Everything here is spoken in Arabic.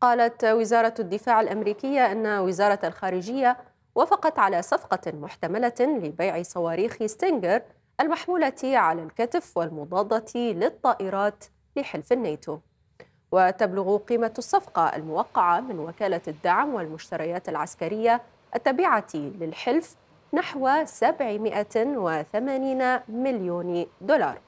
قالت وزارة الدفاع الأمريكية أن وزارة الخارجية وافقت على صفقة محتملة لبيع صواريخ ستينجر المحمولة على الكتف والمضادة للطائرات لحلف الناتو وتبلغ قيمة الصفقة الموقعة من وكالة الدعم والمشتريات العسكرية التابعة للحلف نحو 780 مليون دولار